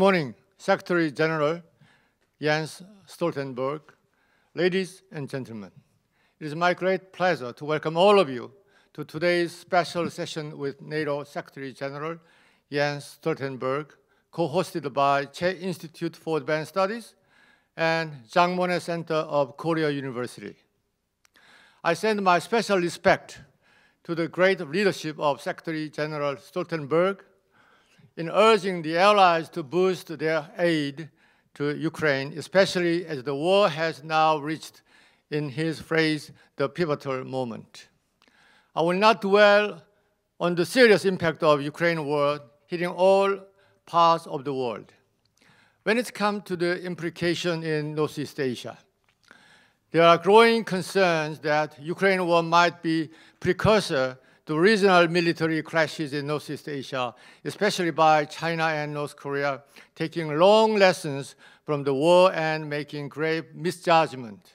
morning, Secretary General Jens Stoltenberg, ladies and gentlemen. It is my great pleasure to welcome all of you to today's special session with NATO Secretary General Jens Stoltenberg, co-hosted by Che Institute for Advanced Studies and Jang Monnet Center of Korea University. I send my special respect to the great leadership of Secretary General Stoltenberg in urging the Allies to boost their aid to Ukraine, especially as the war has now reached, in his phrase, the pivotal moment. I will not dwell on the serious impact of Ukraine war hitting all parts of the world. When it comes to the implication in Northeast Asia, there are growing concerns that Ukraine war might be precursor the regional military clashes in Northeast Asia, especially by China and North Korea, taking long lessons from the war and making grave misjudgment.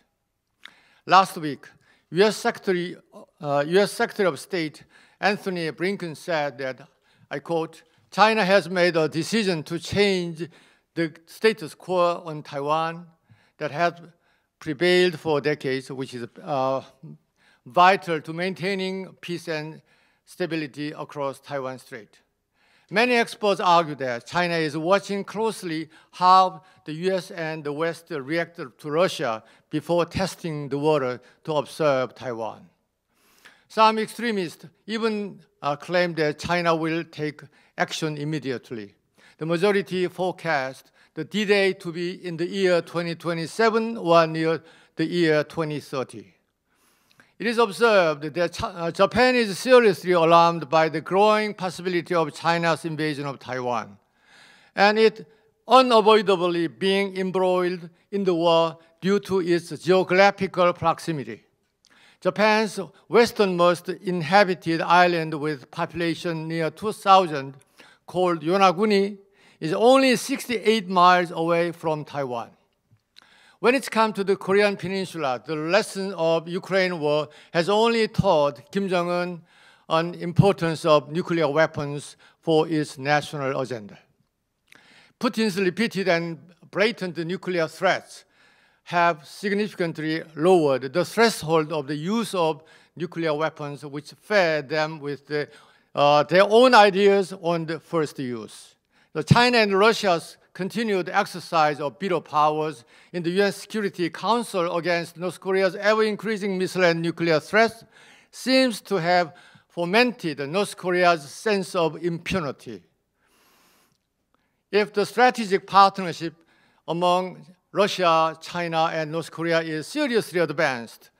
Last week, US Secretary, uh, US Secretary of State Anthony Blinken said that, I quote, China has made a decision to change the status quo on Taiwan that had prevailed for decades, which is uh, vital to maintaining peace and stability across Taiwan Strait. Many experts argue that China is watching closely how the US and the West react to Russia before testing the water to observe Taiwan. Some extremists even uh, claim that China will take action immediately. The majority forecast the D-Day to be in the year 2027 or near the year 2030. It is observed that uh, Japan is seriously alarmed by the growing possibility of China's invasion of Taiwan, and it unavoidably being embroiled in the war due to its geographical proximity. Japan's westernmost inhabited island with population near 2,000, called Yonaguni, is only 68 miles away from Taiwan. When it's come to the Korean Peninsula, the lesson of Ukraine war has only taught Kim Jong-un on importance of nuclear weapons for its national agenda. Putin's repeated and blatant nuclear threats have significantly lowered the threshold of the use of nuclear weapons, which fed them with the, uh, their own ideas on the first use. The China and Russia's continued exercise of veto powers in the UN Security Council against North Korea's ever-increasing missile and nuclear threats seems to have fomented North Korea's sense of impunity. If the strategic partnership among Russia, China, and North Korea is seriously advanced,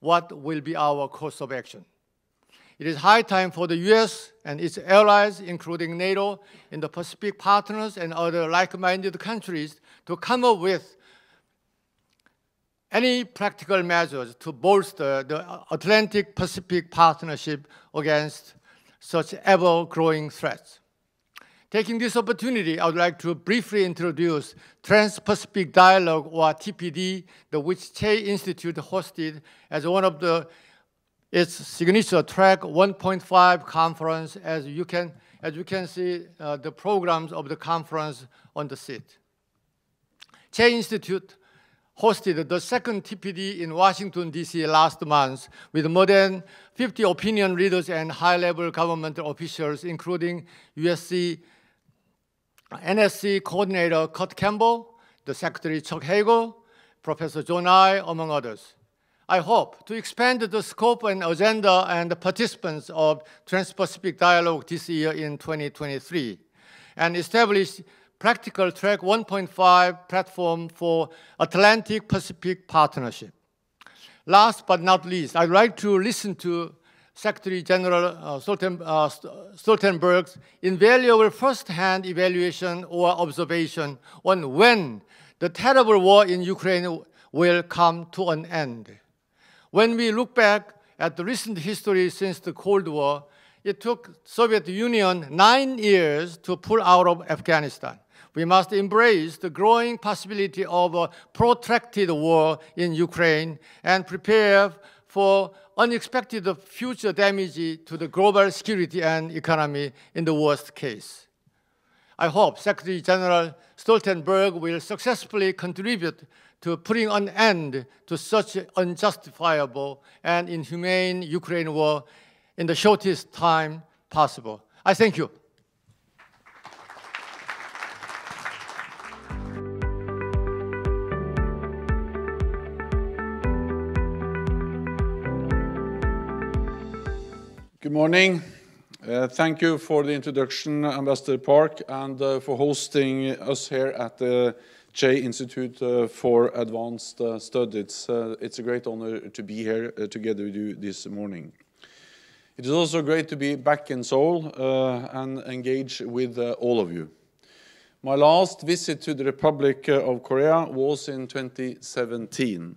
what will be our course of action? It is high time for the US and its allies, including NATO and the Pacific partners and other like-minded countries, to come up with any practical measures to bolster the Atlantic-Pacific partnership against such ever-growing threats. Taking this opportunity, I would like to briefly introduce Trans-Pacific Dialogue, or TPD, the which Che Institute hosted as one of the it's signature track 1.5 conference, as you can, as you can see uh, the programs of the conference on the seat. Che Institute hosted the second TPD in Washington, D.C. last month with more than 50 opinion leaders and high-level government officials, including USC NSC coordinator Kurt Campbell, the secretary Chuck Hagel, Professor John I, among others. I hope, to expand the scope and agenda and the participants of Trans-Pacific Dialogue this year in 2023 and establish practical track 1.5 platform for Atlantic-Pacific partnership. Last but not least, I'd like to listen to Secretary General uh, uh Stoltenberg's invaluable first-hand evaluation or observation on when the terrible war in Ukraine will come to an end. When we look back at the recent history since the Cold War, it took Soviet Union nine years to pull out of Afghanistan. We must embrace the growing possibility of a protracted war in Ukraine and prepare for unexpected future damage to the global security and economy in the worst case. I hope Secretary General Stoltenberg will successfully contribute to putting an end to such unjustifiable and inhumane Ukraine war in the shortest time possible. I thank you. Good morning. Uh, thank you for the introduction, Ambassador Park, and uh, for hosting us here at the J. Institute uh, for Advanced uh, Studies. Uh, it's a great honor to be here together with you this morning. It is also great to be back in Seoul and engage with all of you. My last visit to the Republic of Korea was in 2017.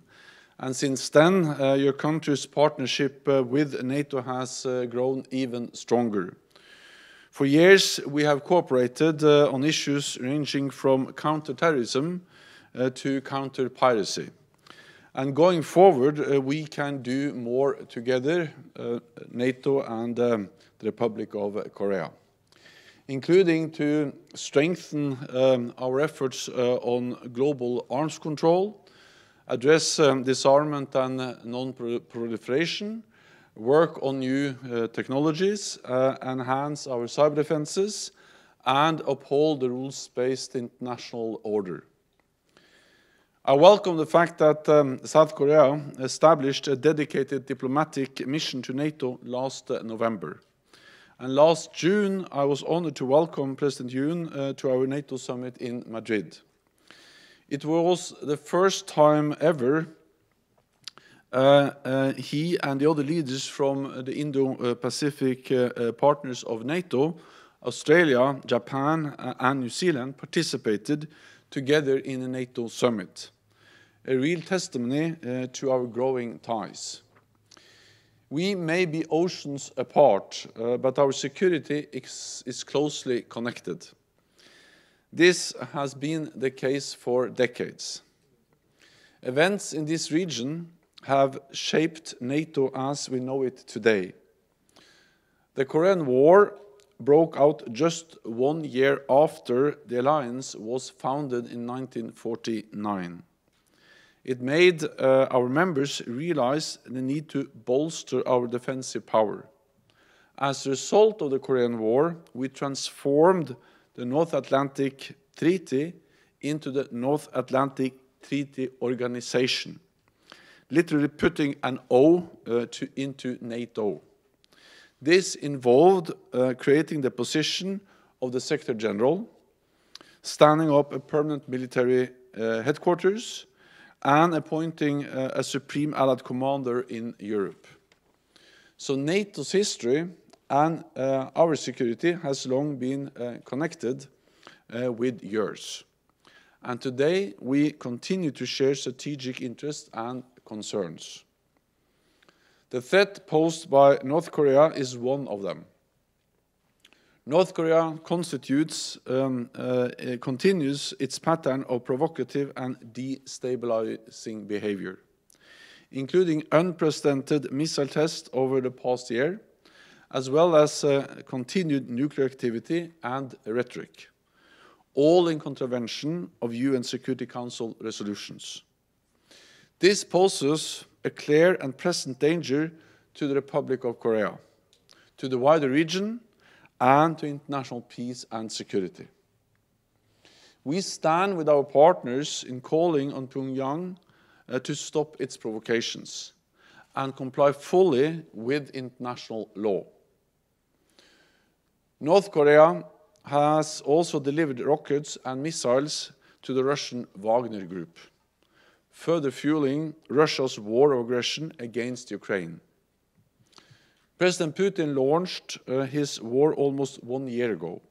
And since then, uh, your country's partnership uh, with NATO has uh, grown even stronger. For years, we have cooperated uh, on issues ranging from counterterrorism uh, to counter piracy. And going forward, uh, we can do more together, uh, NATO and um, the Republic of Korea, including to strengthen um, our efforts uh, on global arms control, address um, disarmament and non-proliferation, work on new uh, technologies, uh, enhance our cyber defenses, and uphold the rules-based international order. I welcome the fact that um, South Korea established a dedicated diplomatic mission to NATO last uh, November. And last June, I was honored to welcome President Yoon uh, to our NATO summit in Madrid. It was the first time ever uh, uh, he and the other leaders from uh, the Indo-Pacific partners of NATO, Australia, Japan, and New Zealand participated together in a NATO summit, a real testimony uh, to our growing ties. We may be oceans apart, uh, but our security is, is, closely connected. This has been the case for decades. Events in this region have shaped NATO as we know it today. The Korean War broke out just one year after the alliance was founded in 1949. It made uh, our members realize the need to bolster our defensive power. As a result of the Korean War, we transformed the North Atlantic Treaty into the North Atlantic Treaty Organization literally putting an O uh, to, into NATO. This involved uh, creating the position of the Sector General, standing up a permanent military uh, headquarters, and appointing uh, a Supreme Allied Commander in Europe. So NATO's history and uh, our security has long been uh, connected with yours. And today, we continue to share strategic interests and concerns. The threat posed by North Korea is one of them. North Korea constitutes, um, uh, continues its pattern of provocative and destabilizing behavior, including unprecedented missile tests over the past year, as well as uh, continued nuclear activity and rhetoric, all in contravention of UN Security Council resolutions. This poses a clear and present danger to the Republic of Korea, to the wider region, and to international peace and security. We stand with our partners in calling on Pyongyang uh, to stop its provocations and comply fully with international law. North Korea has also delivered rockets and missiles to the Russian Wagner Group further fueling Russia's war of aggression against Ukraine. President Putin launched uh, his war almost one year ago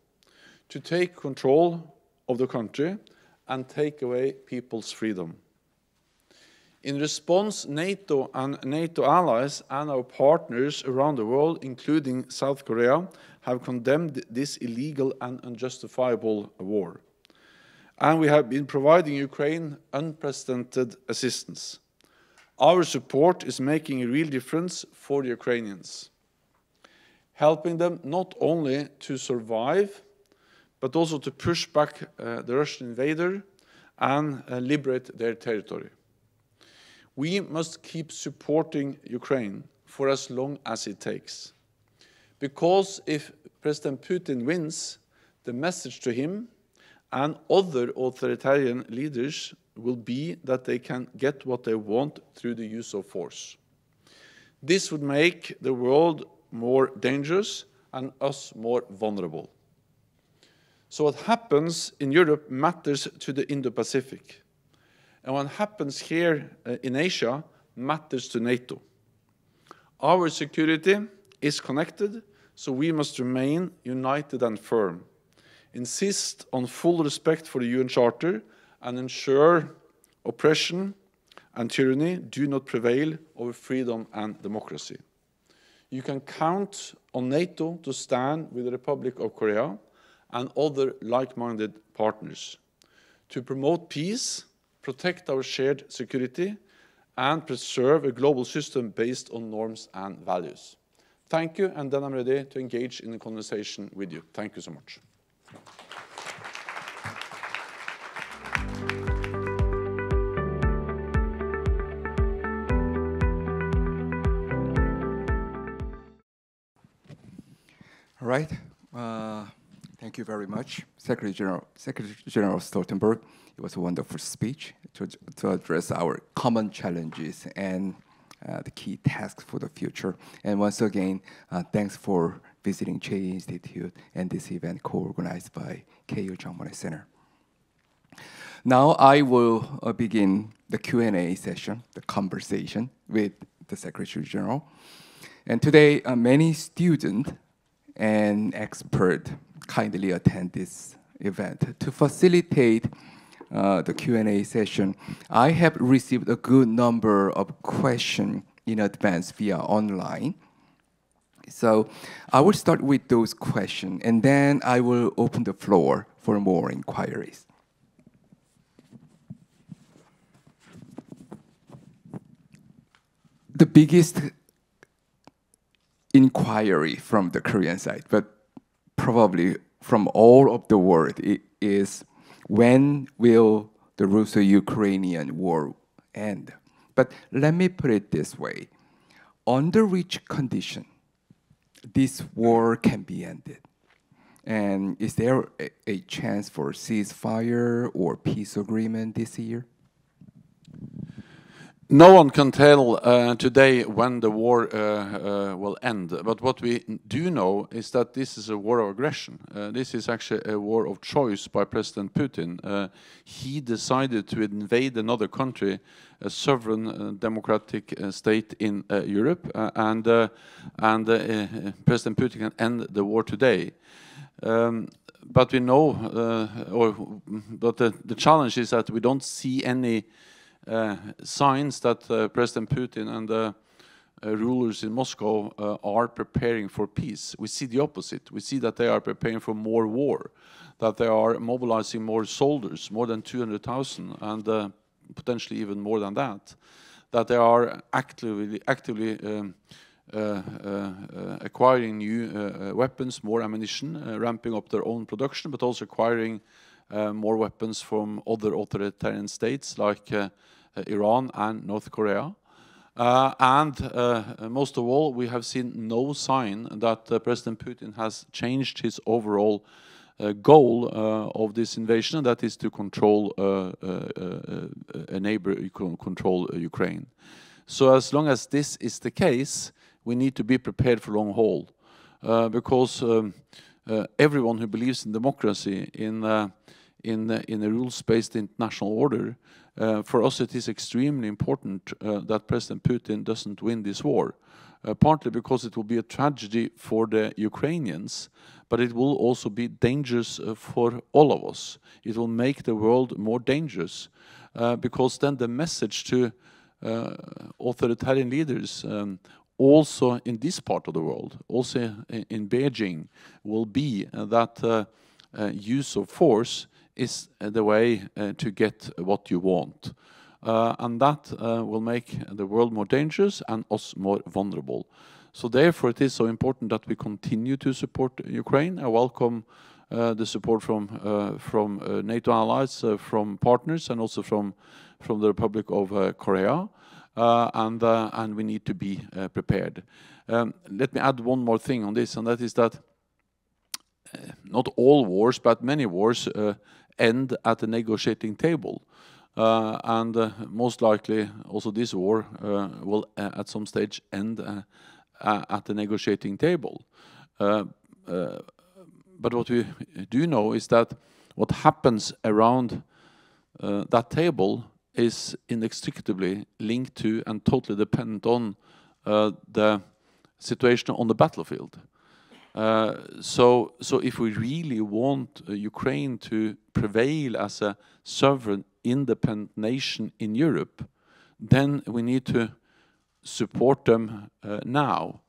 to take control of the country and take away people's freedom. In response, NATO and NATO allies and our partners around the world, including South Korea, have condemned this illegal and unjustifiable war and we have been providing Ukraine unprecedented assistance. Our support is making a real difference for the Ukrainians, helping them not only to survive, but also to push back uh, the Russian invader and uh, liberate their territory. We must keep supporting Ukraine for as long as it takes. Because if President Putin wins, the message to him and other authoritarian leaders will be that they can get what they want through the use of force. This would make the world more dangerous and us more vulnerable. So what happens in Europe matters to the Indo-Pacific. And what happens here uh, in Asia matters to NATO. Our security is connected, so we must remain united and firm insist on full respect for the UN Charter, and ensure oppression and tyranny do not prevail over freedom and democracy. You can count on NATO to stand with the Republic of Korea and other like-minded partners to promote peace, protect our shared security, and preserve a global system based on norms and values. Thank you, and then I'm ready to engage in a conversation with you. Thank you so much. All right. Uh, thank you very much, Secretary General, Secretary General Stoltenberg. It was a wonderful speech to, to address our common challenges and uh, the key tasks for the future. And once again, uh, thanks for visiting Che Institute and this event co-organized by KU Changmoney Center. Now I will uh, begin the Q&A session, the conversation with the Secretary General. And today, uh, many students and experts kindly attend this event. To facilitate uh, the Q&A session, I have received a good number of questions in advance via online. So I will start with those questions, and then I will open the floor for more inquiries. The biggest inquiry from the Korean side, but probably from all of the world, is when will the Russo-Ukrainian war end? But let me put it this way. Under which condition this war can be ended? And is there a, a chance for ceasefire or peace agreement this year? no one can tell uh, today when the war uh, uh, will end, but what we do know is that this is a war of aggression. Uh, this is actually a war of choice by President Putin. Uh, he decided to invade another country, a sovereign uh, democratic state in Europe, and, and President Putin can end the war today. Um, but we know, or but the, the challenge is that we don't see any uh, signs that uh, President Putin and the uh, rulers in Moscow are preparing for peace. We see the opposite. We see that they are preparing for more war, that they are mobilizing more soldiers, more than 200,000, and potentially even more than that, that they are actively, actively um, uh, uh, uh, acquiring new weapons, more ammunition, ramping up their own production, but also acquiring uh, more weapons from other authoritarian states like uh, uh, Iran and North Korea. Uh, and uh, most of all, we have seen no sign that uh, President Putin has changed his overall goal of this invasion, that is to control a neighbor, control Ukraine. So as long as this is the case, we need to be prepared for long haul, because um, everyone who believes in democracy, in in the, in a rules-based international order, uh, for us it is extremely important uh, that President Putin doesn't win this war, uh, partly because it will be a tragedy for the Ukrainians, but it will also be dangerous uh, for all of us. It will make the world more dangerous, uh, because then the message to uh, authoritarian leaders um, also in this part of the world, also in, in Beijing, will be that use of force is the way uh, to get what you want. Uh, and that uh, will make the world more dangerous and us more vulnerable. So therefore, it is so important that we continue to support Ukraine. I welcome uh, the support from uh, from uh, NATO allies, from partners, and also from from the Republic of Korea. and and we need to be prepared. Um, let me add one more thing on this, and that is that not all wars, but many wars end at the negotiating table. Uh, and uh, most likely also this war uh, will uh, at some stage end uh, uh, at the negotiating table. but what we do know is that what happens around that table is inextricably linked to and totally dependent on the situation on the battlefield. Uh, so, so if we really want uh, Ukraine to prevail as a sovereign, independent nation in Europe, then we need to support them uh, now.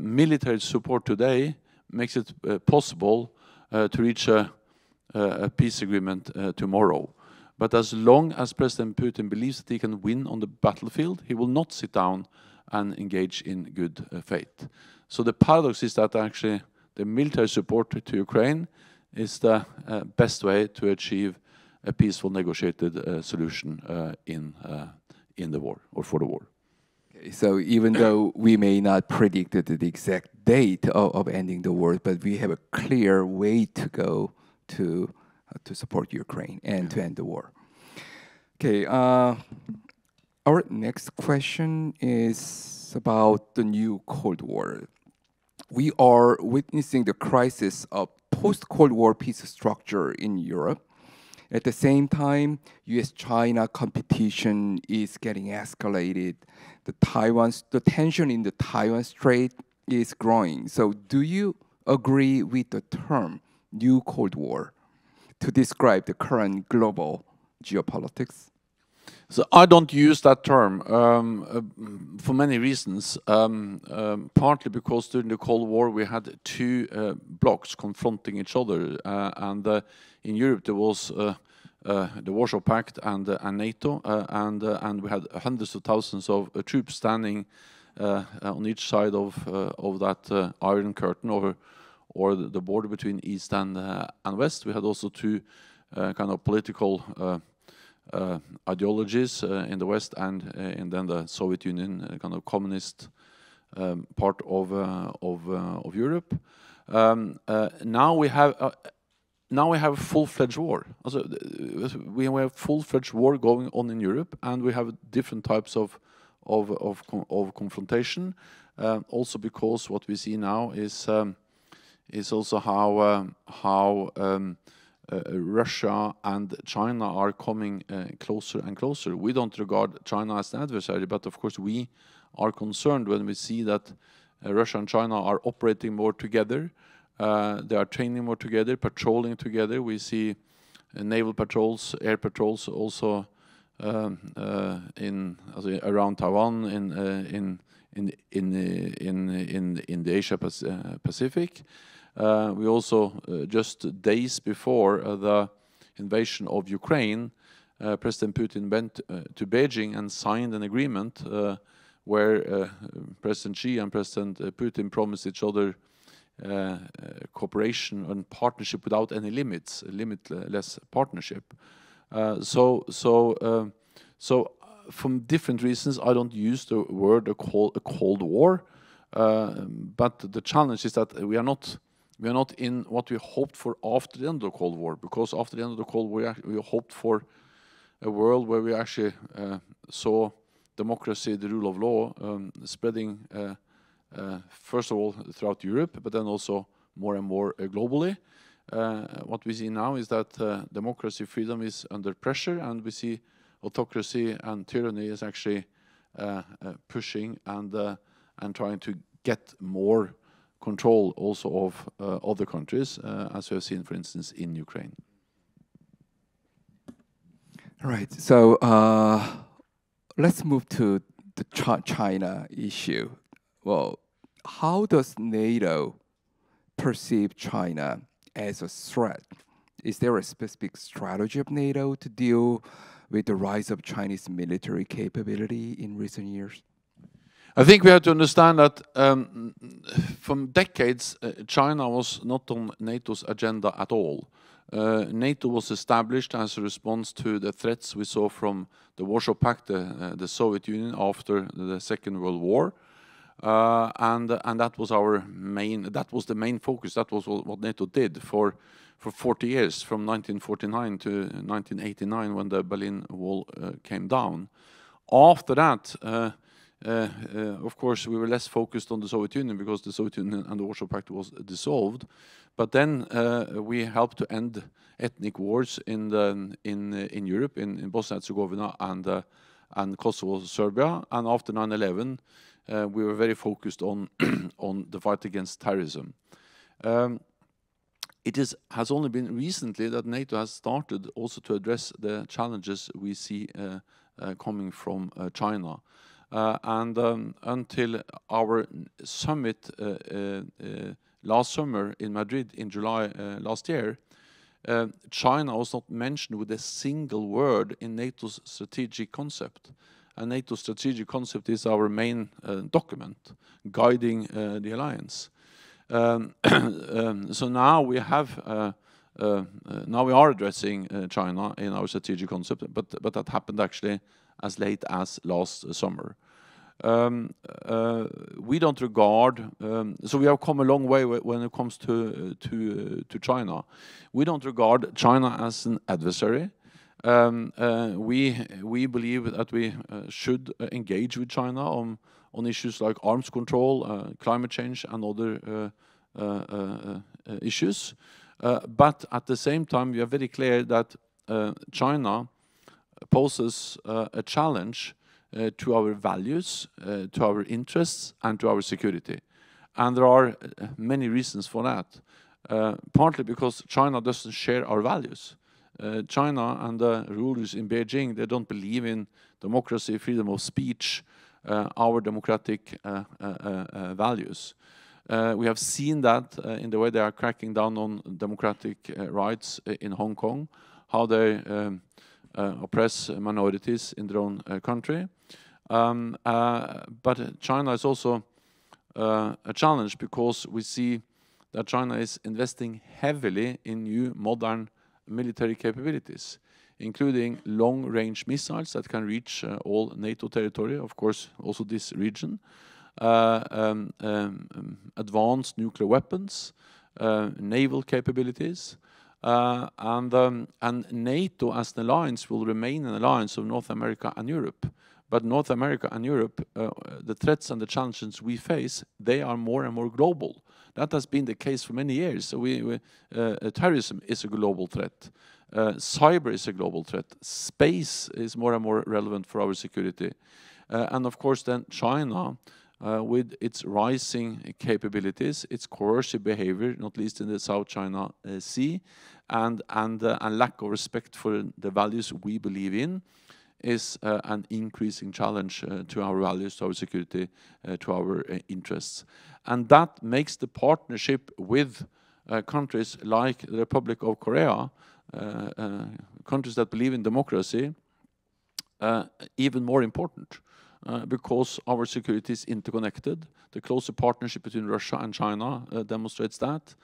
military support today makes it possible to reach a, a peace agreement tomorrow. But as long as President Putin believes that he can win on the battlefield, he will not sit down and engage in good uh, faith. So the paradox is that actually the military support to Ukraine is the uh, best way to achieve a peaceful negotiated uh, solution in in the war or for the war. so even though we may not predict the exact date of, of, ending the war, but we have a clear way to go to uh, to support Ukraine and yeah. to end the war. Okay. Uh, our next question is about the new Cold War. We are witnessing the crisis of post-Cold War peace structure in Europe. At the same time, U.S.-China competition is getting escalated. The Taiwan's the tension in the Taiwan Strait is growing. So, do you agree with the term "new Cold War" to describe the current global geopolitics? So I don't use that term um, uh, for many reasons. Um, um, partly because during the Cold War we had two uh, blocks confronting each other, uh, and uh, in Europe there was uh, uh, the Warsaw Pact and, and NATO, and and we had hundreds of thousands of troops standing on each side of of that Iron Curtain, or or the border between East and and West. We had also two kind of political uh, ideologies uh, in the West and, and uh, then the Soviet Union, kind of communist um, part of of, of Europe. Um, now we have now we have full-fledged war. Also, we have full-fledged war going on in Europe, and we have different types of of of, of confrontation. Uh, also, because what we see now is um, is also how uh, how um, uh, uh, Russia and China are coming uh, closer and closer. We don't regard China as an adversary, but of course we are concerned when we see that Russia and China are operating more together. they are training more together, patrolling together. We see naval patrols, air patrols also um, uh, in around Taiwan, in uh, in in in in in, in the Asia Pacific. Uh, we also, uh, just days before uh, the invasion of Ukraine, President Putin went to Beijing and signed an agreement where President Xi and President Putin promised each other uh, cooperation and partnership without any limits, limitless partnership. Uh, so, so, um, uh, so, from different reasons, I don't use the word a, a cold war. but the challenge is that we are not we are not in what we hoped for after the end of the Cold War, because after the end of the Cold War, we, we hoped for a world where we actually uh, saw democracy, the rule of law, um, spreading uh, uh, first of all throughout Europe, but then also more and more uh, globally. Uh, what we see now is that uh, democracy, freedom is under pressure, and we see autocracy and tyranny is actually pushing and and trying to get more control also of uh, other countries, uh, as we have seen, for instance, in Ukraine. All right. So uh, let's move to the China issue. Well, how does NATO perceive China as a threat? Is there a specific strategy of NATO to deal with the rise of Chinese military capability in recent years? I think we have to understand that um, from decades, uh, China was not on NATO's agenda at all. Uh, NATO was established as a response to the threats we saw from the Warsaw Pact, the, uh, uh, the Soviet Union, after the Second World War. Uh, and and that was our main that was the main focus that was what NATO did for for 40 years from 1949 to 1989 when the Berlin Wall uh, came down after that uh, uh, of course, we were less focused on the Soviet Union because the Soviet Union and the Warsaw Pact was dissolved. But then uh, we helped to end ethnic wars in the, in in Europe, in, in Bosnia Herzegovina and and Kosovo, Serbia. And after 9/11, uh, we were very focused on on the fight against terrorism. Um, it is, has only been recently that NATO has started also to address the challenges we see uh, uh, coming from China. Uh, and um, until our summit uh, uh, last summer in Madrid in July last year, China was not mentioned with a single word in NATO's strategic concept. And NATO's strategic concept is our main document guiding the alliance. Um, um, so now we have uh, uh, now we are addressing uh, China in our strategic concept, but but that happened actually as late as last summer. Um, uh, we don't regard, um, so we have come a long way when it comes to, uh, to, uh, to China. We don't regard China as an adversary. Um, uh, we, we believe that we uh, should uh, engage with China on, on issues like arms control, climate change, and other issues. but at the same time, we are very clear that China poses uh, a challenge uh, to our values, uh, to our interests, and to our security. And there are many reasons for that, partly because China doesn't share our values. Uh, China and the rulers in Beijing, they don't believe in democracy, freedom of speech, uh, our democratic uh, values. we have seen that in the way they are cracking down on democratic rights in Hong Kong, how they um, uh, oppress minorities in their own uh, country. Um, uh, but China is also a challenge because we see that China is investing heavily in new modern military capabilities, including long-range missiles that can reach uh, all NATO territory, of course, also this region, uh, um, um, advanced nuclear weapons, uh, naval capabilities, uh, and, um, and NATO as an alliance will remain an alliance of North America and Europe. But North America and Europe, uh, the threats and the challenges we face, they are more and more global. That has been the case for many years. So we, we uh, terrorism is a global threat. Uh, cyber is a global threat. Space is more and more relevant for our security. Uh, and of course, then China uh, with its rising capabilities, its coercive behavior, not least in the South China uh, Sea, and, and, uh, and lack of respect for the values we believe in, is uh, an increasing challenge uh, to our values, to our security, uh, to our interests. And that makes the partnership with countries like the Republic of Korea, countries that believe in democracy, even more important. Eh, because our security is interconnected. The closer partnership between Russia and China eh, demonstrates that.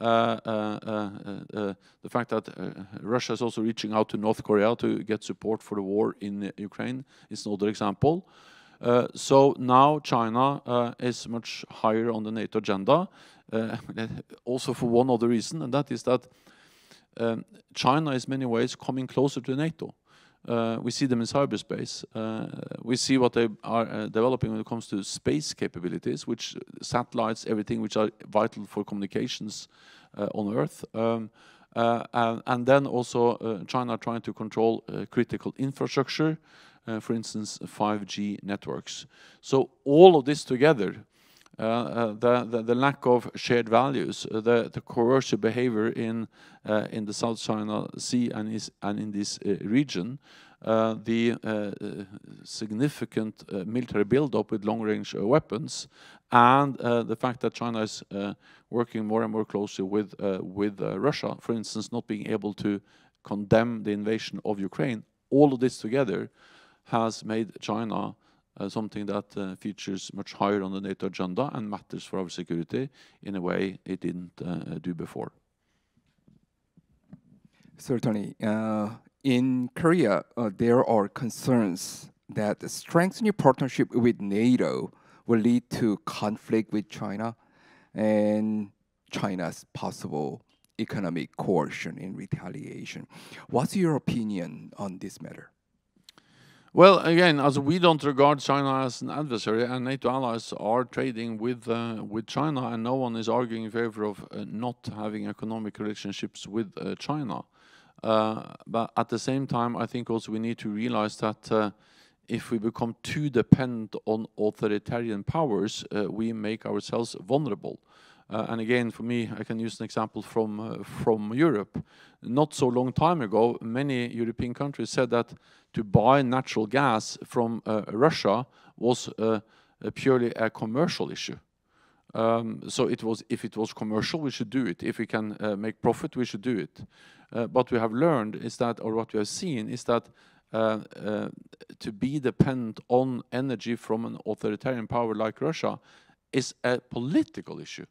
Eh, the fact that Russia is also reaching out to North Korea to get support for the war in Ukraine is another example. Uh, so now China uh, is much higher on the NATO agenda, uh, also for one other reason, and that is that um, China is in many ways coming closer to NATO. Uh, we see them in cyberspace. Uh, we see what they are uh, developing when it comes to space capabilities, which satellites, everything which are vital for communications uh, on Earth. Um, uh, and, and, then also uh, China trying to control critical infrastructure, for instance, 5G networks. So all of this together uh, uh, the, the, the, lack of shared values, uh, the, the coercive behavior in, in the South China Sea and, is, and in this region, uh, the uh, significant uh, military buildup with long-range weapons and the fact that China is working more and more closely with, with Russia, for instance, not being able to condemn the invasion of Ukraine, all of this together has made China uh, something that uh, features much higher on the NATO agenda and matters for our security in a way it didn't uh, do before. Certainly. in Korea, there are concerns that strengthening partnership with NATO will lead to conflict with China and China's possible economic coercion in retaliation. What's your opinion on this matter? Well, again, as mm-hmm. we don't regard China as an adversary, and NATO allies are trading with uh, with China, and no one is arguing in favor of uh, not having economic relationships with uh, China. Uh, but at the same time, I think also we need to realize that uh, if we become too dependent on authoritarian powers, uh, we make ourselves vulnerable. Uh, and again, for me, I can use an example from, uh, from Europe. Not so long time ago, many European countries said that to buy natural gas from uh, Russia was uh, purely a commercial issue. Um, so it was, if it was commercial, we should do it. If we can uh, make profit, we should do it. what uh, we have learned is that, or what we have seen, is that uh, uh, to be dependent on energy from an authoritarian power like Russia is a political issue.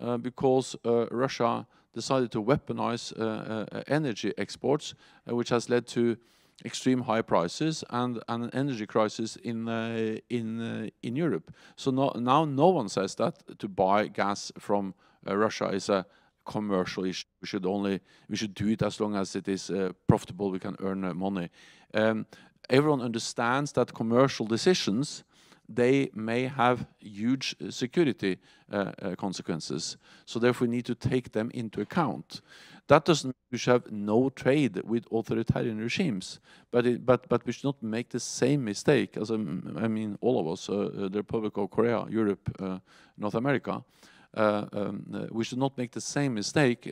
Uh, because uh, Russia decided to weaponize uh, uh, energy exports, which has led to extreme high prices and, and an energy crisis in in in Europe. So no, now no one says that to buy gas from Russia is a commercial issue. We should only we should do it as long as it is profitable. We can earn money. Um, everyone understands that commercial decisions they may have huge uh, security uh, uh, consequences. So therefore, we need to take them into account. That doesn't mean we should have no trade with authoritarian regimes, but it, but but we should not make the same mistake as um, I mean all of us, uh, uh the Republic of Korea, Europe, uh, North America. Um, we should not make the same mistake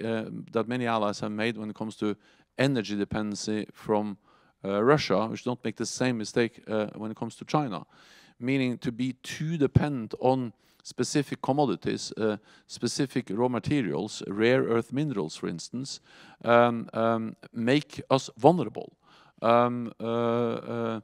that many allies have made when it comes to energy dependency from Russia. We should not make the same mistake when it comes to China meaning to be too dependent on specific commodities, uh, specific raw materials, rare earth minerals, for instance, um, um, make us vulnerable. Um, uh, uh,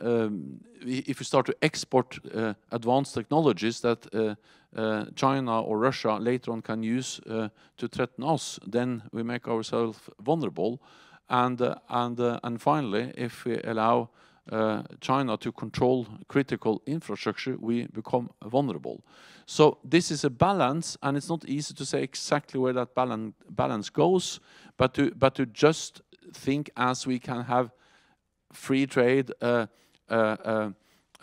um, if we start to export uh, advanced technologies that uh, uh, China or Russia later on can use to threaten us, then we make ourselves vulnerable. And, and, and finally, if we allow uh, China to control critical infrastructure, we become vulnerable. So this is a balance, and it's not easy to say exactly where that balan balance goes, but to, but to just think as we can have free trade, uh, uh,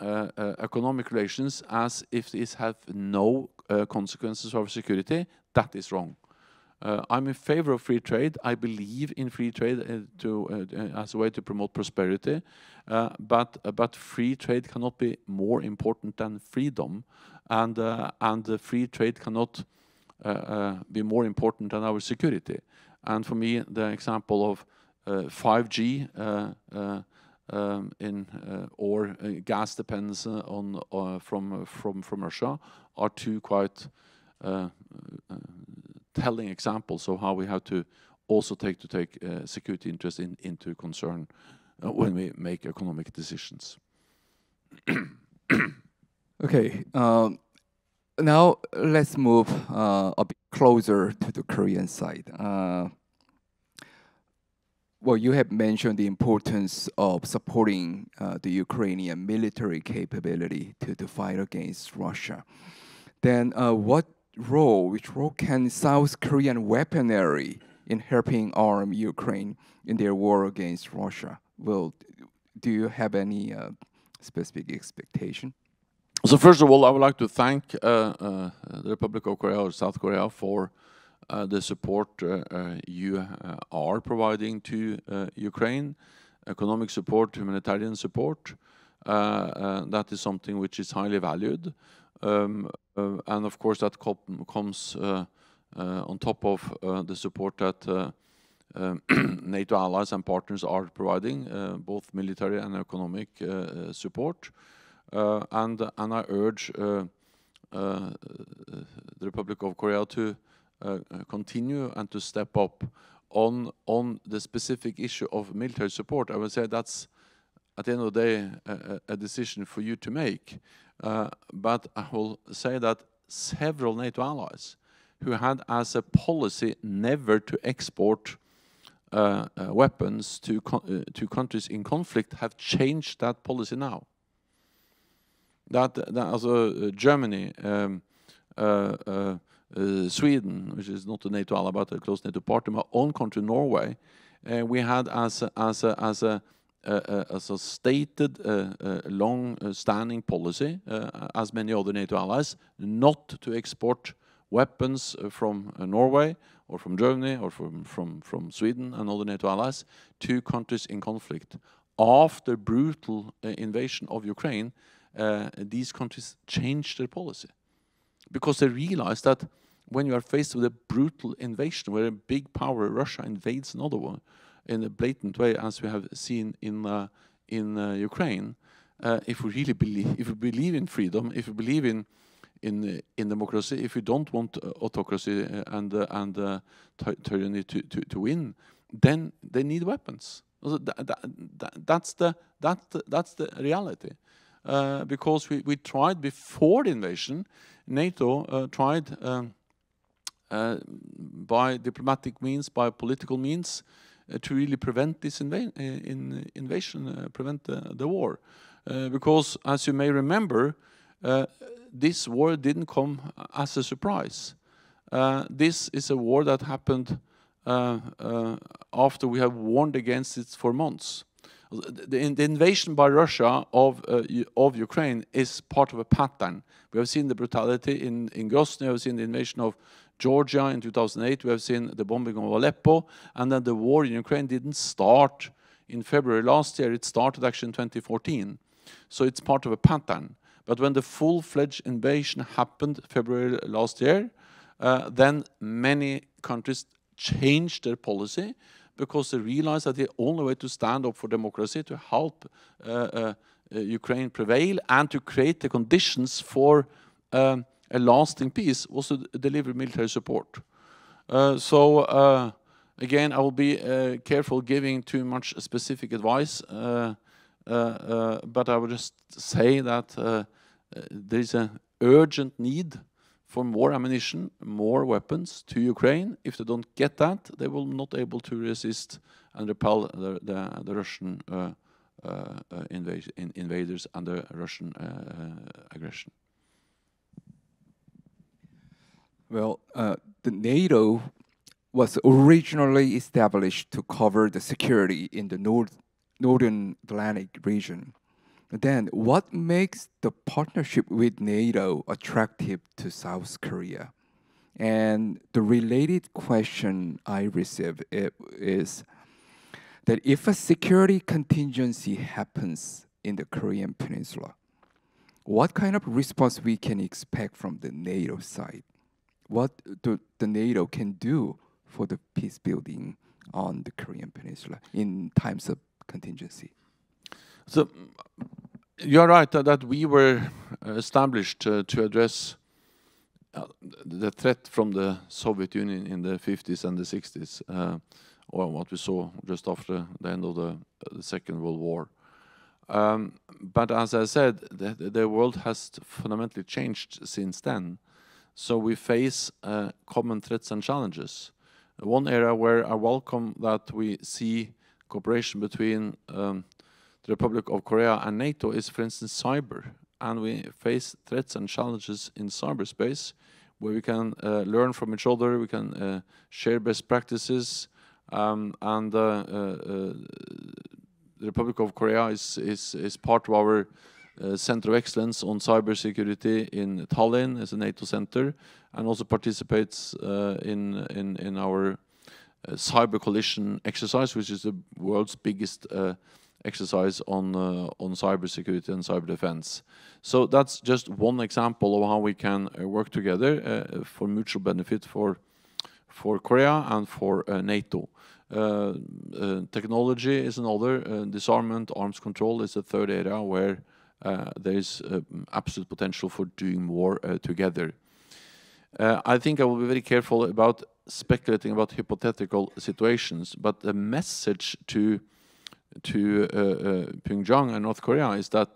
uh, uh economic relations, as if this have no consequences for security, that is wrong. Uh, I'm in favor of free trade. I believe in free trade uh, to, uh, uh as a way to promote prosperity, uh, but uh, but free trade cannot be more important than freedom, and and free trade cannot be more important than our security. And for me, the example of 5G. Um, in or gas depends on from from from Russia are two quite telling examples of how we have to also take to take uh, security interest in, into concern uh, when we make economic decisions. okay, um, now let's move uh, a bit closer to the Korean side. Uh, well, you have mentioned the importance of supporting uh, the Ukrainian military capability to, to fight against Russia. Then, uh, what role, which role can South Korean weaponry in helping arm Ukraine in their war against Russia? Will do you have any uh, specific expectation? So first of all, I would like to thank uh, uh, the Republic of Korea or South Korea for uh, the support uh, uh, you are providing to Ukraine, economic support, humanitarian support. that is something which is highly valued. Um, uh, and of course, that comes uh, uh, on top of the support that um, NATO allies and partners are providing, both military and economic support. and, and I urge the Republic of Korea to continue and to step up on on the specific issue of military support. I would say that's at the end of the day a decision for you to make. Uh, but I will say that several NATO allies who had as a policy never to export uh, uh, weapons to, uh, to countries in conflict have changed that policy now. That, that also uh, Germany, um, uh, Sweden, which is not a NATO ally but a close NATO partner, my own country Norway, we had as a, as a, as a as eh, eh, eh, a stated long-standing policy, as many other NATO allies, not to export weapons from Norway or from Germany or from, from, from Sweden and other NATO allies to countries in conflict. After brutal invasion of Ukraine, these countries changed their policy because they realized that when you are faced with a brutal invasion where a big power, Russia, invades another one, in a blatant way as we have seen in uh, in uh, Ukraine. Uh, if we really believe, if we believe in freedom, if we believe in in uh, in democracy, if we don't want uh, autocracy uh, and and tyranny to, to, to win, then they need weapons. that, that, that's the that that's the reality. because we, we tried before the invasion, NATO tried um, by diplomatic means, by political means, uh, to really prevent this inva uh, in uh, invasion, prevent the, the war. because, as you may remember, this war didn't come as a surprise. this is a war that happened after we have warned against it for months. The, the, invasion by Russia of uh, of Ukraine is part of a pattern. We have seen the brutality in in Grozny. We have seen the invasion of Georgia in 2008, we have seen the bombing of Aleppo, and then the war in Ukraine didn't start in February last year, it started actually in 2014. So it's part of a pattern. But when the full-fledged invasion happened February last year, uh, then many countries changed their policy because they realized that the only way to stand up for democracy, to help uh, uh, uh Ukraine prevail, and to create the conditions for um, a lasting peace was to deliver military support. Uh, so uh, again, I will be uh, careful giving too much specific advice, but I would just say that there is an urgent need for more ammunition, more weapons to Ukraine. If they don't get that, they will not able to resist and repel the, the, the Russian uh, uh, invas invaders and the Russian uh, aggression. Well, uh, the NATO was originally established to cover the security in the northern Atlantic region. Then, what makes the partnership with NATO attractive to South Korea? And the related question I receive is that if a security contingency happens in the Korean Peninsula, what kind of response we can expect from the NATO side? what the, the NATO can do for the peace building on the Korean Peninsula in times of contingency. So you're right that we were uh, established uh, to address uh, the threat from the Soviet Union in the 50s and the 60s, uh, or what we saw just after the end of the, the Second World War. Um, but as I said, the, the world has fundamentally changed since then. So we face uh, common threats and challenges. One area where I welcome that we see cooperation between um, the Republic of Korea and NATO is, for instance, cyber. And we face threats and challenges in cyberspace where we can uh, learn from each other, we can uh, share best practices, um, and uh, uh, uh, the Republic of Korea is, is, is part of our Eh, center of Excellence on Cybersecurity in Tallinn as a NATO center, and also participates eh, in, in, in our eh, cyber coalition exercise, which is the world's biggest exercise on uh, on cybersecurity and cyber defense. So that's just one example of how we can uh, work together uh, for mutual benefit for for Korea and for uh, NATO. technology is another. disarmament, arms control is a third area where uh, there is um, absolute potential for doing more uh, together. Uh, I think I will be very careful about speculating about hypothetical situations, but the message to to Pyongyang and North Korea is that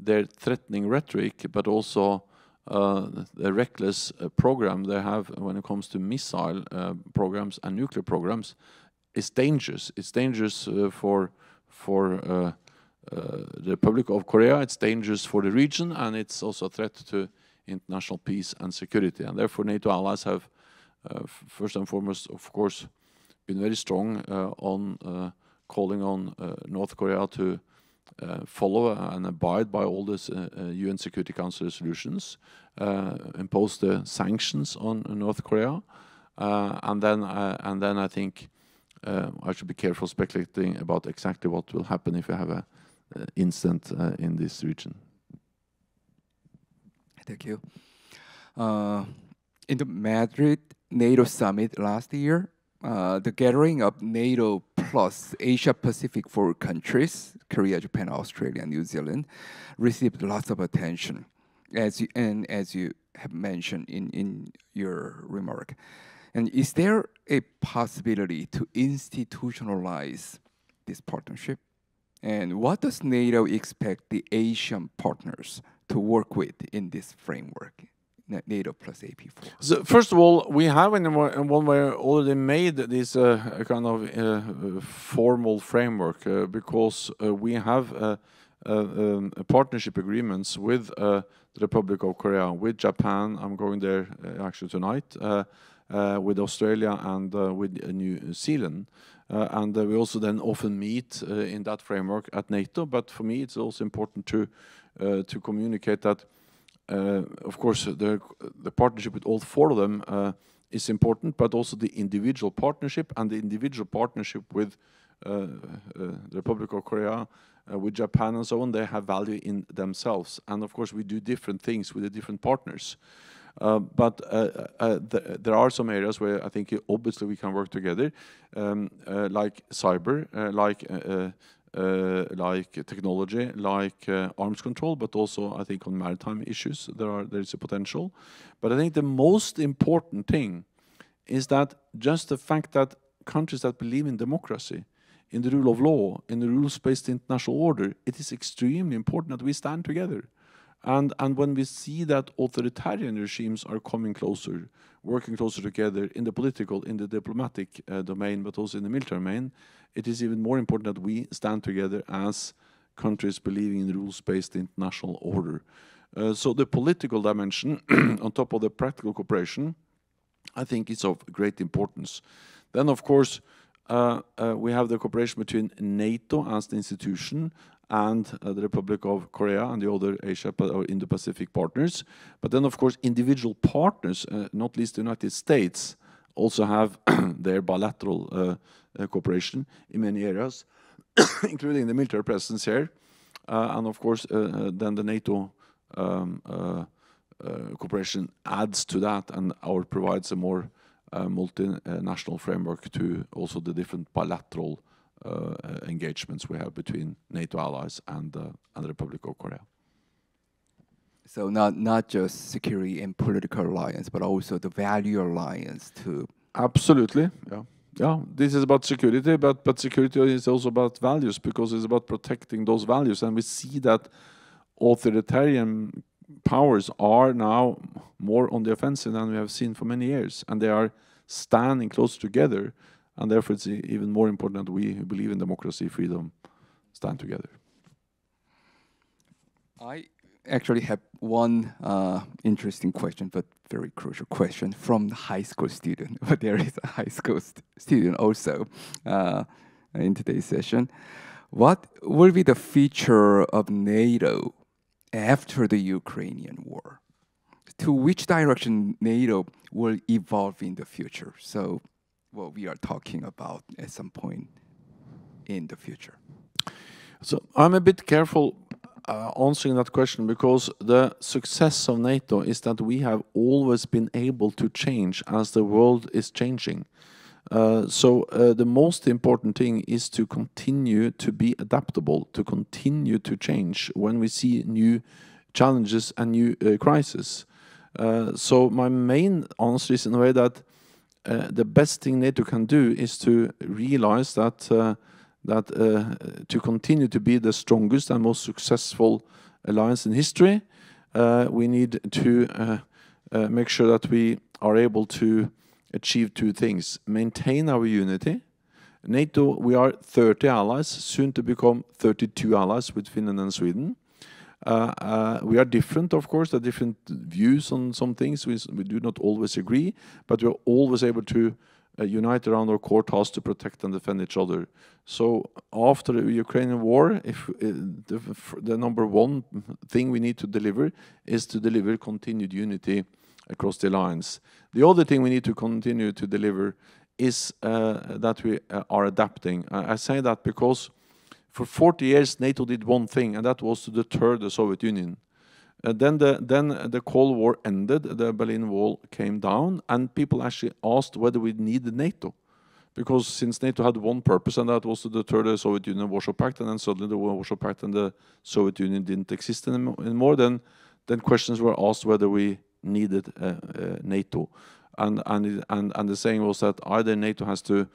their threatening rhetoric, but also uh, the reckless uh, program they have when it comes to missile uh, programs and nuclear programs is dangerous. It's dangerous for for uh, the Republic of Korea. It's dangerous for the region, and it's also a threat to international peace and security. And therefore, NATO allies have, uh, first and foremost, of course, been very strong uh, on calling on North Korea to uh, follow and abide by all the uh, UN Security Council resolutions, impose the sanctions on North Korea, and then and then I think I should be careful speculating about exactly what will happen if we have a uh, instant uh, in this region. Thank you. Uh, in the Madrid NATO summit last year, the gathering of NATO plus Asia Pacific four countries, Korea, Japan, Australia, New Zealand, received lots of attention, as you, and as you have mentioned in, in your remark. And is there a possibility to institutionalize this partnership? And what does NATO expect the Asian partners to work with in this framework? NATO plus AP4. So first of all, we have in one way already made this uh, kind of uh, formal framework uh, because uh, we have uh, uh, um, partnership agreements with the Republic of Korea, with Japan. I'm going there actually tonight. with Australia and with New Zealand, uh, and uh, we also then often meet uh, in that framework at NATO. But for me, it's also important to to communicate that, of course, the the partnership with all four of them is important, but also the individual partnership and the individual partnership with uh, uh, the Republic of Korea, uh, with Japan and so on, they have value in themselves. And of course, we do different things with the different partners. Uh, but uh, uh, th there are some areas where I think obviously we can work together, um, like cyber, like uh, like technology, like uh, arms control, but also I think on maritime issues there are there is a potential. But I think the most important thing is that just the fact that countries that believe in democracy, in the rule of law, in the rules-based international order, it is extremely important that we stand together. And, and when we see that authoritarian regimes are coming closer, working closer together in the political, in the diplomatic uh, domain, but also in the military domain, it is even more important that we stand together as countries believing in rules-based international order. Uh, so the political dimension, on top of the practical cooperation, I think is of great importance. Then, of course, uh, uh, we have the cooperation between NATO as the institution and uh, the Republic of Korea and the other Asia or Indo-Pacific partners. But then, of course, individual partners, uh, not least the United States, also have their bilateral uh, cooperation in many areas, including the military presence here, and of course, then the NATO um, uh, cooperation adds to that and our provides a more uh, multinational framework to also the different bilateral uh, engagements we have between NATO allies and, and the Republic of Korea. So not not just security and political alliance, but also the value alliance too. Absolutely, yeah, yeah. This is about security, but but security is also about values because it's about protecting those values, and we see that authoritarian powers are now more on the offensive than we have seen for many years, and they are standing close together and therefore, it's even more important that we who believe in democracy, freedom, stand together. I actually have one uh, interesting question, but very crucial question from the high school student. But there is a high school st student also uh, in today's session. What will be the future of NATO after the Ukrainian war? To which direction NATO will evolve in the future? So what we are talking about at some point in the future? So I'm a bit careful uh, answering that question because the success of NATO is that we have always been able to change as the world is changing. Uh, so uh, the most important thing is to continue to be adaptable, to continue to change when we see new challenges and new uh, crises. Uh, so my main answer is in a way that uh, the best thing NATO can do is to realize that uh, that uh, to continue to be the strongest and most successful alliance in history, uh, we need to uh, make sure that we are able to achieve two things: maintain our unity. NATO, we are 30 allies, soon to become 32 allies with Finland and Sweden. Uh, uh, we are different, of course, there are different views on some things. We, we do not always agree, but we're always able to uh, unite around our core task to protect and defend each other. So after the Ukrainian war, if uh, the, the, number one thing we need to deliver is to deliver continued unity across the alliance. The other thing we need to continue to deliver is uh, that we uh, are adapting. I, I, say that because for 40 years, NATO did one thing, and that was to deter the Soviet Union. Uh, then the then the Cold War ended, the Berlin Wall came down, and people actually asked whether we needed NATO, because since NATO had one purpose, and that was to deter the Soviet Union Warsaw Pact, and then suddenly the Warsaw Pact and the Soviet Union didn't exist anymore. Then then questions were asked whether we needed uh, uh, NATO, and and and and the saying was that either NATO has to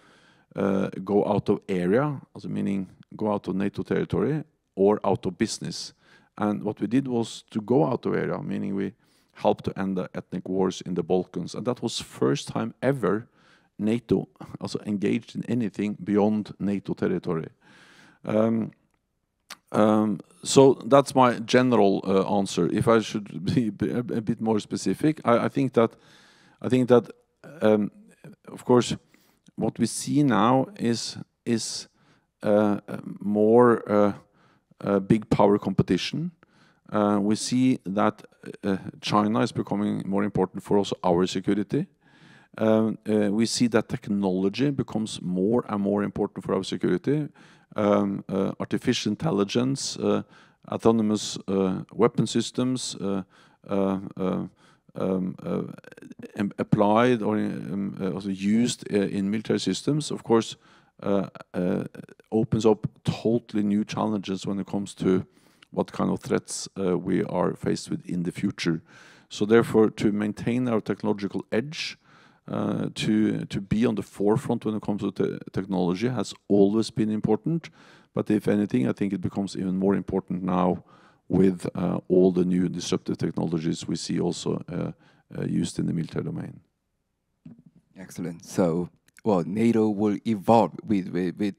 uh, go out of area, also meaning go out of NATO territory or out of business. And what we did was to go out of area, meaning we helped to end the ethnic wars in the Balkans. And that was first time ever NATO also engaged in anything beyond NATO territory. Um, um, so that's my general uh, answer. If I should be a, bit more specific, I, I, think that I think that um, of course what we see now is is uh, more uh, uh, big power competition. We see that China is becoming more important for also our security. Um, we see that technology becomes more and more important for our security. Um, artificial intelligence, autonomous weapon systems, um, applied or also used in military systems. Of course, Eh, eh, opens up totally new challenges when it comes to what kind of threats eh, we are faced with in the future. So therefore, to maintain our technological edge, uh, to to be on the forefront when it comes to te technology has always been important. But if anything, I think it becomes even more important now with uh, all the new disruptive technologies we see also uh, used in the military domain. Excellent. So well, NATO will evolve with, with, with,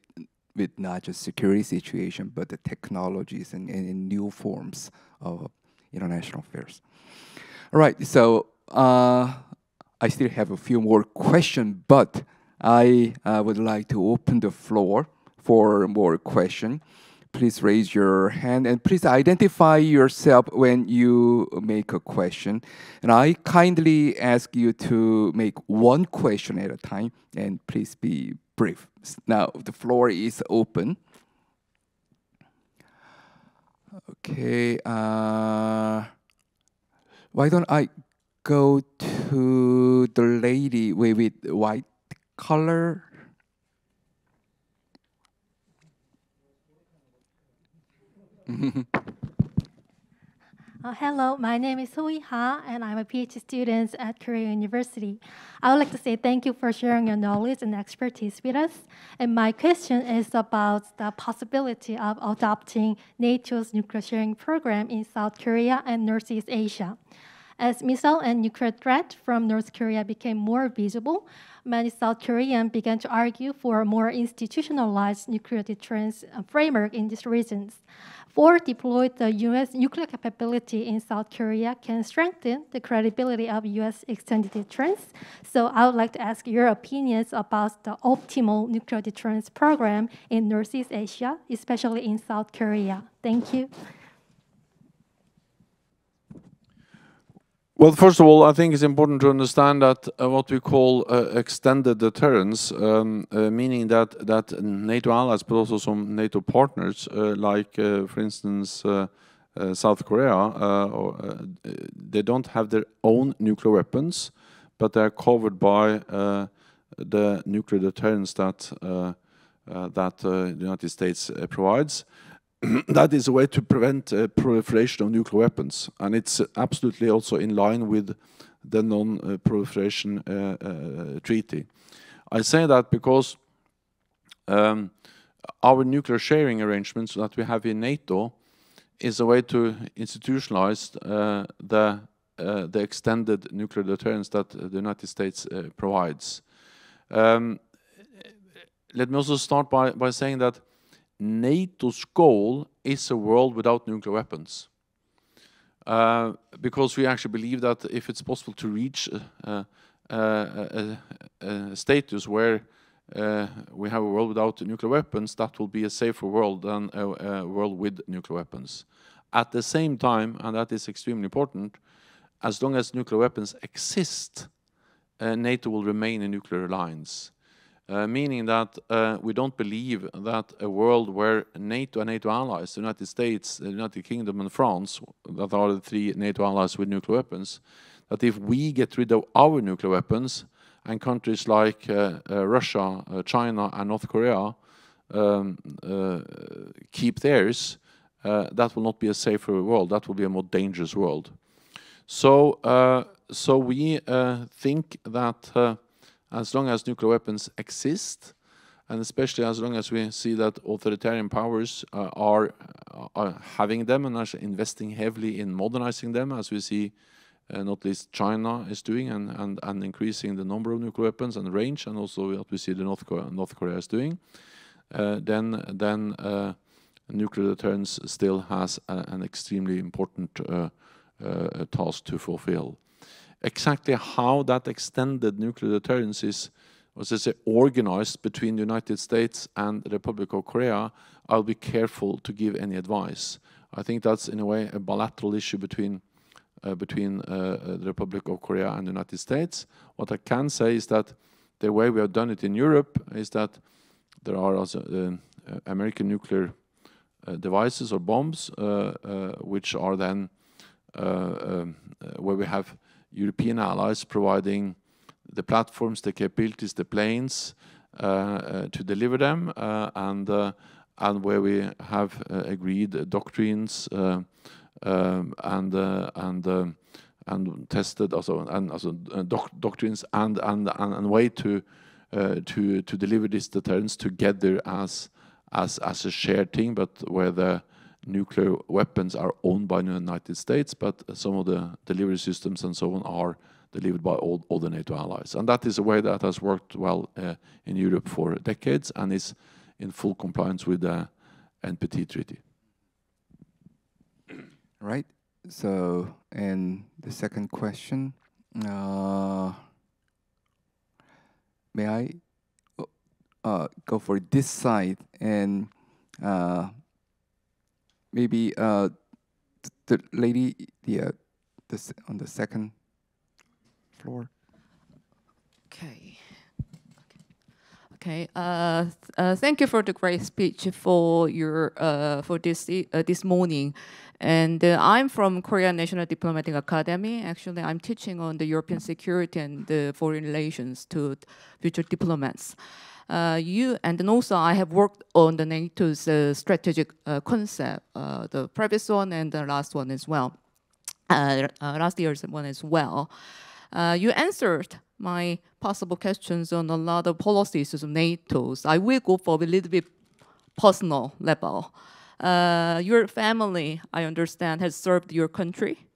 with not just security situation, but the technologies and, and, and new forms of international affairs. All right, so uh, I still have a few more questions, but I uh, would like to open the floor for more questions please raise your hand and please identify yourself when you make a question. And I kindly ask you to make one question at a time and please be brief. Now, the floor is open. Okay, uh, why don't I go to the lady with white color? Uh, hello, my name is Hui Ha, and I'm a PhD student at Korea University. I would like to say thank you for sharing your knowledge and expertise with us. And my question is about the possibility of adopting NATO's nuclear sharing program in South Korea and Northeast Asia. As missile and nuclear threat from North Korea became more visible, many South Koreans began to argue for a more institutionalized nuclear deterrence uh, framework in these regions. For deployed the U.S. nuclear capability in South Korea can strengthen the credibility of U.S. extended deterrence. So I would like to ask your opinions about the optimal nuclear deterrence program in Northeast Asia, especially in South Korea. Thank you. Well, first of all, I think it's important to understand that uh, what we call uh, extended deterrence, um, uh, meaning that that NATO allies, but also some NATO partners, uh, like uh, for instance uh, South Korea, or, they don't have their own nuclear weapons, but they are covered by the nuclear deterrence that that the United States provides. that is a way to prevent uh, proliferation of nuclear weapons, and it's absolutely also in line with the non-proliferation uh, uh treaty. I say that because um, our nuclear sharing arrangements that we have in NATO is a way to institutionalize uh, the uh, the extended nuclear deterrence that the United States provides. Um, let me also start by, by saying that NATO's goal is a world without nuclear weapons. Uh, because we actually believe that if it's possible to reach a, uh, a, uh, uh, a status where uh, we have a world without nuclear weapons, that will be a safer world than a, a, world with nuclear weapons. At the same time, and that is extremely important, as long as nuclear weapons exist, uh, NATO will remain a nuclear alliance uh, meaning that uh, we don't believe that a world where NATO and NATO allies, the United States, the United Kingdom, and France, that are the three NATO allies with nuclear weapons, that if we get rid of our nuclear weapons and countries like uh, uh Russia, uh, China, and North Korea um, uh, keep theirs, that will not be a safer world. That will be a more dangerous world. So, so we think that as long as nuclear weapons exist, and especially as long as we see that authoritarian powers uh, are, uh, are having them and are investing heavily in modernizing them, as we see uh, not least China is doing and, and, and increasing the number of nuclear weapons and range, and also what we see the North Korea, North Korea is doing, uh, then, then uh, nuclear deterrence still has a, uh, an extremely important task to fulfill exactly how that extended nuclear deterrence is was to say, organized between the United States and the Republic of Korea, I'll be careful to give any advice. I think that's, in a way, a bilateral issue between, uh, between uh, uh the Republic of Korea and the United States. What I can say is that the way we have done it in Europe is that there are also, uh, uh American nuclear uh, devices or bombs, which are then um, where we have European allies providing the platforms, the capabilities, the planes uh, uh, to deliver them, uh, and and where we have agreed doctrines um, and and and tested also and also doc doctrines and and and, and way to to to deliver these deterrence together as as as a shared thing, but where the nuclear weapons are owned by the United States, but some of the delivery systems and so on are delivered by all other NATO allies. And that is a way that has worked well uh, in Europe for decades and is in full compliance with the NPT treaty. Right. So, and the second question, uh, may I uh, go for this side and uh, maybe uh, the lady the, uh, the on the second floor. Okay. Okay. Uh, th uh, thank you for the great speech for your uh, for this uh, this morning, and uh, I'm from Korean National Diplomatic Academy. Actually, I'm teaching on the European security and the uh, foreign relations to future diplomats. Uh, you and then also I have worked on the NATO's uh, strategic uh, concept, the previous one and the last one as well, last year's one as well. you answered my possible questions on a lot of policy issues of NATO. I will go for a little bit personal level. Uh, your family, I understand, has served your country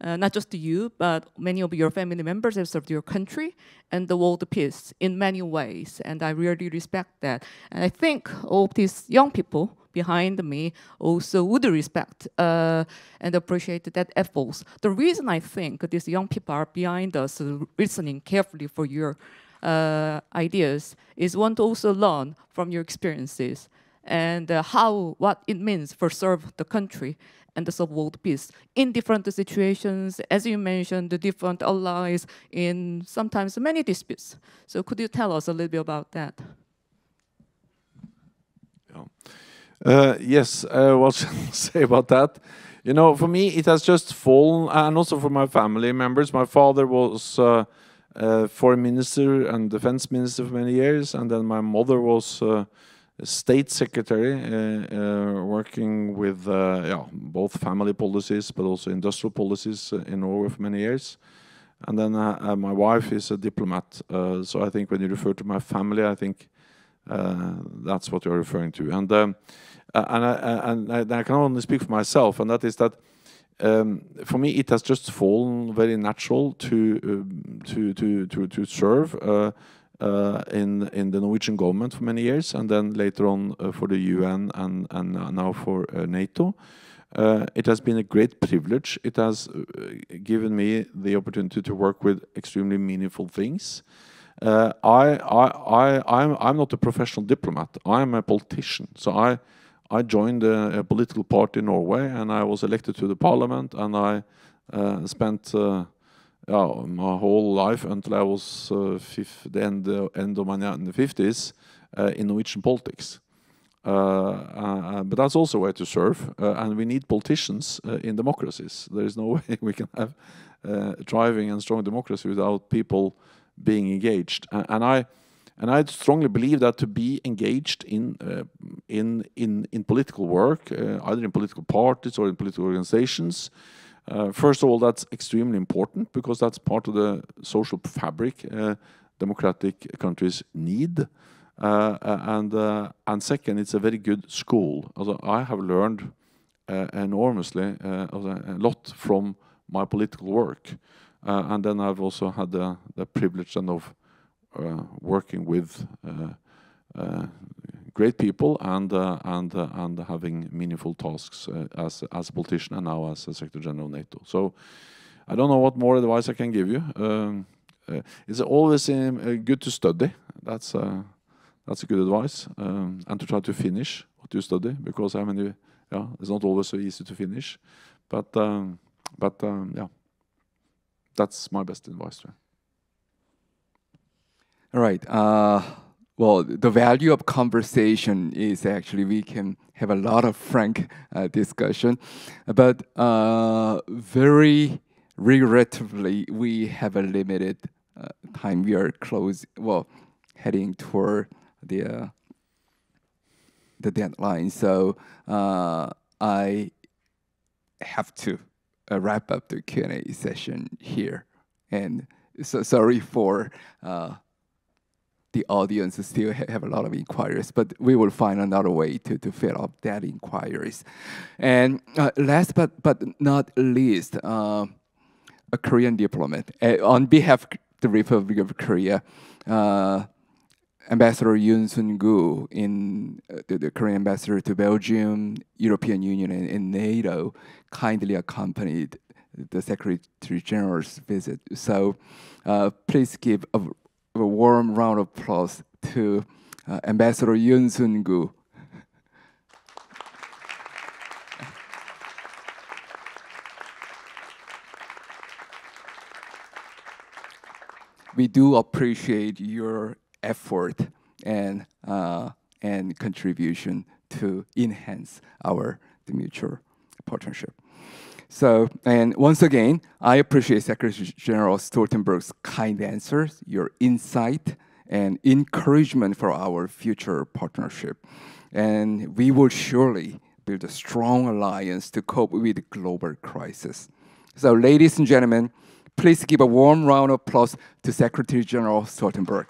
uh, not just you, but many of your family members have served your country and the world peace in many ways. And I really respect that. And I think all these young people behind me also would respect uh, and appreciate that efforts. The reason I think these young people are behind us, listening carefully for your uh, ideas, is want to also learn from your experiences and uh, how what it means for serve the country and the sub world peace in different situations, as you mentioned, the different allies in sometimes many disputes. So could you tell us a little bit about that? Uh, yes, uh, what to say about that? You know, for me, it has just fallen, and also for my family members. My father was uh, uh foreign minister and defense minister for many years, and then my mother was uh, state secretary uh, uh, working with uh, yeah, both family policies but also industrial policies uh, in Norway for many years. And then uh, uh, my wife is a diplomat. so I think when you refer to my family, I think that's what you're referring to. And, um, and, I, and, I, and, I, can only speak for myself, and that is that um, for me it has just fallen very natural to, to, to, to, to serve uh, in in the Norwegian government for many years, and then later on uh, for the UN and and uh, now for uh, NATO. Uh, it has been a great privilege. It has uh, given me the opportunity to work with extremely meaningful things. I I I am I'm, I'm not a professional diplomat. I am a politician. So I I joined a, a, political party in Norway, and I was elected to the parliament, and I spent my whole life until I was uh, fifth, the end, uh, end of my in the 50s uh, in Norwegian politics. Uh, uh, but that's also where to serve, uh, and we need politicians in democracies. There is no way we can have uh, thriving and strong democracy without people being engaged. and I, and I strongly believe that to be engaged in in in in political work, either in political parties or in political organizations, uh, first of all, that's extremely important because that's part of the social fabric uh, democratic countries need. Uh, and, uh, and second, it's a very good school. Also, I have learned uh, enormously, uh, a lot from my political work. and then I've also had the, the privilege then of working with great people and uh, and uh, and having meaningful tasks uh, as as a politician and now as a Secretary General of NATO. So I don't know what more advice I can give you. Um, it's always um, good to study. That's that's a good advice, um, and to try to finish what you study because I mean, yeah, it's not always so easy to finish, but um, but um, yeah, that's my best advice. All right. Uh well, the value of conversation is actually we can have a lot of frank uh, discussion, but uh, very regrettably we have a limited uh, time. We are close, well, heading toward the uh, the deadline. So uh, I have to uh, wrap up the Q and A session here, and so sorry for the audience still ha have a lot of inquiries, but we will find another way to, to fill up that inquiries. And uh, last but, but not least, uh, a Korean diplomat. Uh, on behalf of the Republic of Korea, uh, Ambassador Yoon Sun-gu, in uh, the, the, Korean ambassador to Belgium, European Union, and, and NATO, kindly accompanied the Secretary General's visit. So uh, please give a a warm round of applause to uh, Ambassador Yun Sun Gu. we do appreciate your effort and uh, and contribution to enhance our mutual partnership. So, and once again, I appreciate Secretary General Stoltenberg's kind answers, your insight, and encouragement for our future partnership. And we will surely build a strong alliance to cope with the global crisis. So, ladies and gentlemen, please give a warm round of applause to Secretary General Stoltenberg.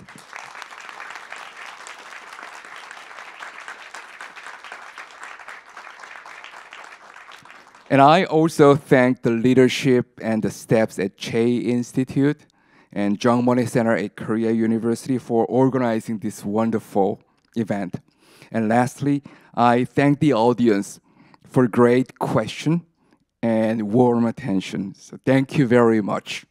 And I also thank the leadership and the staffs at Che Institute and John Money Center at Korea University for organizing this wonderful event. And lastly, I thank the audience for great question and warm attention. So thank you very much.